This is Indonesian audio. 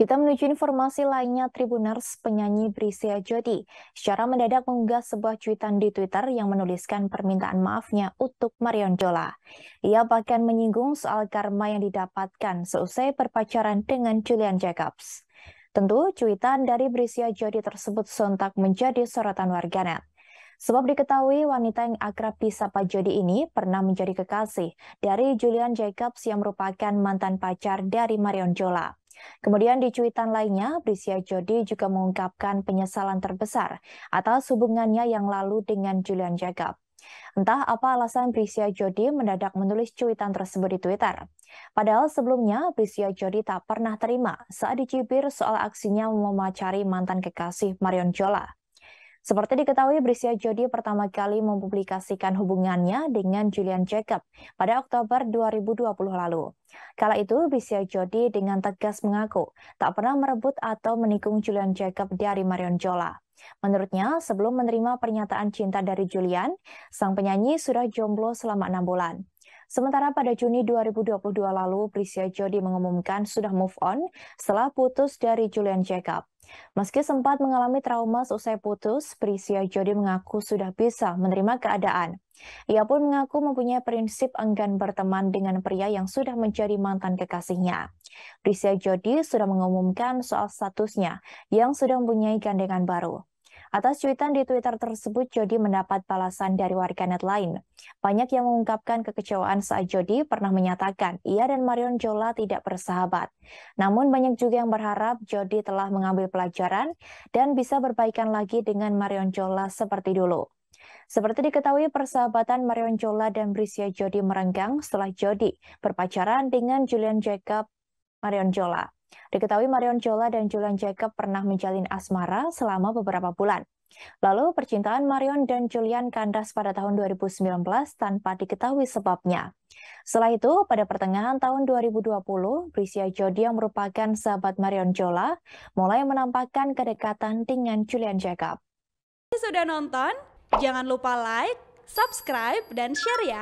Kita menuju informasi lainnya, Tribuners penyanyi Brisia Jodi secara mendadak mengunggah sebuah cuitan di Twitter yang menuliskan permintaan maafnya untuk Marion Jola. Ia bahkan menyinggung soal karma yang didapatkan seusai perpacaran dengan Julian Jacobs. Tentu, cuitan dari Brisia Jodi tersebut sontak menjadi sorotan warganet. Sebab diketahui wanita yang akrab disapa Jodi ini pernah menjadi kekasih dari Julian Jacobs yang merupakan mantan pacar dari Marion Jola. Kemudian di cuitan lainnya, Brisia Jodi juga mengungkapkan penyesalan terbesar atas hubungannya yang lalu dengan Julian Jacob. Entah apa alasan Brisia Jodi mendadak menulis cuitan tersebut di Twitter. Padahal sebelumnya Brisia Jodi tak pernah terima saat dicibir soal aksinya memacari mantan kekasih Marion Jola. Seperti diketahui, Brisia Jodi pertama kali mempublikasikan hubungannya dengan Julian Jacob pada Oktober 2020 lalu. Kala itu, Brisia Jodi dengan tegas mengaku tak pernah merebut atau menikung Julian Jacob dari Marion Jola. Menurutnya, sebelum menerima pernyataan cinta dari Julian, sang penyanyi sudah jomblo selama enam bulan. Sementara pada Juni 2022 lalu, Brisia Jodi mengumumkan sudah move on setelah putus dari Julian Jacob. Meski sempat mengalami trauma seusai putus, Prisia Jody mengaku sudah bisa menerima keadaan. Ia pun mengaku mempunyai prinsip enggan berteman dengan pria yang sudah menjadi mantan kekasihnya. Prisia Jody sudah mengumumkan soal statusnya yang sudah mempunyai gandengan baru. Atas cuitan di Twitter tersebut, Jody mendapat balasan dari warganet lain. Banyak yang mengungkapkan kekecewaan saat Jody pernah menyatakan ia dan Marion Jola tidak bersahabat. Namun banyak juga yang berharap Jody telah mengambil pelajaran dan bisa berbaikan lagi dengan Marion Jola seperti dulu. Seperti diketahui, persahabatan Marion Jola dan Brisia Jody merenggang setelah Jody berpacaran dengan Julian Jacob Marion Jola. Diketahui Marion Jola dan Julian Jacob pernah menjalin asmara selama beberapa bulan. Lalu percintaan Marion dan Julian kandas pada tahun 2019 tanpa diketahui sebabnya. Setelah itu, pada pertengahan tahun 2020, Brisia Jodi yang merupakan sahabat Marion Jola mulai menampakkan kedekatan dengan Julian Jacob. Sudah nonton? Jangan lupa like, subscribe, dan share ya!